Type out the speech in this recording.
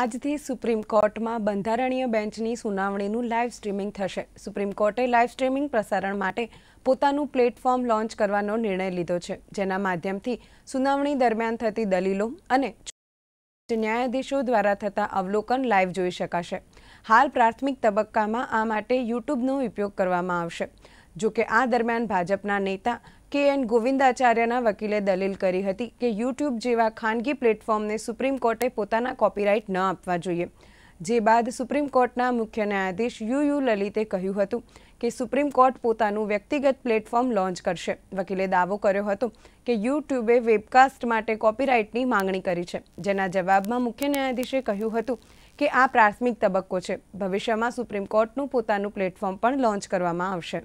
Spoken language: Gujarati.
આજથી સુપ્રીમ કોર્ટમાં બંધારણીય બેન્ચની સુનાવણીનું લાઇવ સ્ટ્રીમિંગ થશે સુપ્રીમ કોર્ટે લાઇવ સ્ટ્રીમિંગ પ્રસારણ માટે પોતાનું પ્લેટફોર્મ લોન્ચ કરવાનો નિર્ણય લીધો છે જેના માધ્યમથી સુનાવણી દરમિયાન થતી દલીલો અને ન્યાયાધીશો દ્વારા થતા અવલોકન લાઇવ જોઈ શકાશે હાલ પ્રાથમિક તબક્કામાં આ માટે યુટ્યુબનો ઉપયોગ કરવામાં આવશે જોકે આ દરમિયાન ભાજપના નેતા કે એન ગોવિંદાચાર્યના વકીલે દલીલ કરી હતી કે યુટ્યુબ જેવા ખાનગી પ્લેટફોર્મને સુપ્રીમ કોર્ટે પોતાના કોપીરાઇટ ન આપવા જોઈએ જે બાદ સુપ્રીમ કોર્ટના મુખ્ય ન્યાયાધીશ યુ યુ લલિતે કહ્યું હતું કે સુપ્રીમ કોર્ટ પોતાનું વ્યક્તિગત પ્લેટફોર્મ લોન્ચ કરશે વકીલે દાવો કર્યો હતો કે યુટ્યુબે વેબકાસ્ટ માટે કોપીરાઇટની માંગણી કરી છે જેના જવાબમાં મુખ્ય ન્યાયાધીશે કહ્યું હતું કે આ પ્રાથમિક તબક્કો છે ભવિષ્યમાં સુપ્રીમ કોર્ટનું પોતાનું પ્લેટફોર્મ પણ લોન્ચ કરવામાં આવશે